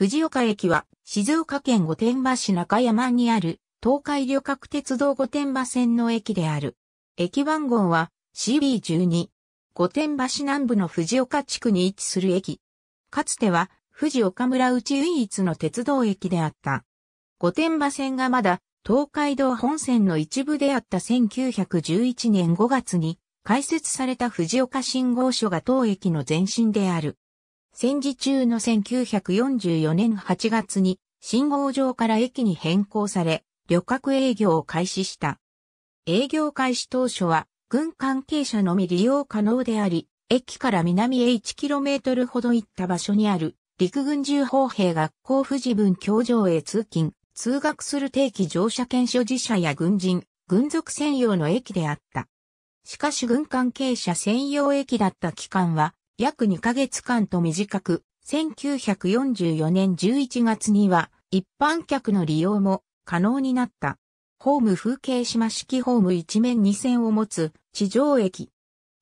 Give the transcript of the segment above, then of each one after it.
藤岡駅は静岡県御殿場市中山にある東海旅客鉄道御殿場線の駅である。駅番号は CB12。御殿場市南部の藤岡地区に位置する駅。かつては藤岡村内唯一の鉄道駅であった。御殿場線がまだ東海道本線の一部であった1911年5月に開設された藤岡信号所が当駅の前身である。戦時中の1944年8月に信号場から駅に変更され、旅客営業を開始した。営業開始当初は、軍関係者のみ利用可能であり、駅から南へ 1km ほど行った場所にある、陸軍重砲兵学校富士分教場へ通勤、通学する定期乗車券所持者や軍人、軍属専用の駅であった。しかし軍関係者専用駅だった期間は、約2ヶ月間と短く、1944年11月には一般客の利用も可能になった。ホーム風景島式ホーム一面2線を持つ地上駅。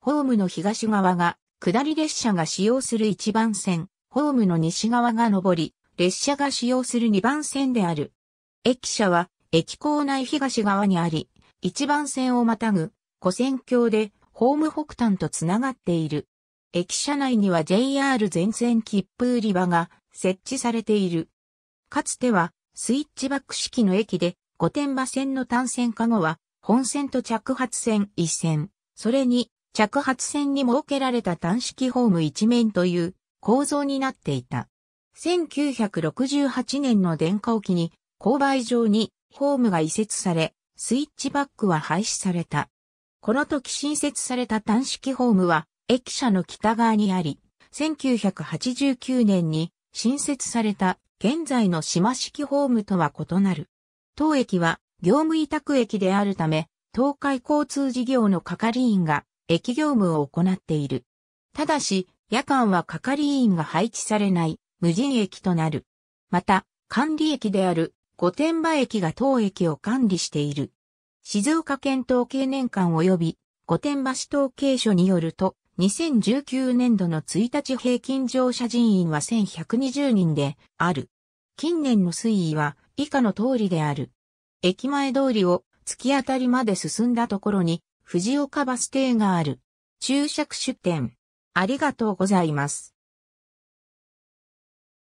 ホームの東側が下り列車が使用する1番線、ホームの西側が上り、列車が使用する2番線である。駅舎は駅構内東側にあり、1番線をまたぐ、古線橋でホーム北端とつながっている。駅舎内には JR 全線切符売り場が設置されている。かつてはスイッチバック式の駅で御殿場線の単線化後は本線と着発線一線、それに着発線に設けられた単式ホーム一面という構造になっていた。1968年の電化を機に勾配上にホームが移設され、スイッチバックは廃止された。この時新設された単式ホームは駅舎の北側にあり、1989年に新設された現在の島式ホームとは異なる。当駅は業務委託駅であるため、東海交通事業の係員が駅業務を行っている。ただし、夜間は係員が配置されない無人駅となる。また、管理駅である御殿場駅が当駅を管理している。静岡県統計年間及び御殿場市統計所によると、2019年度の1日平均乗車人員は1120人である。近年の推移は以下の通りである。駅前通りを突き当たりまで進んだところに藤岡バス停がある。注釈出店。ありがとうございます。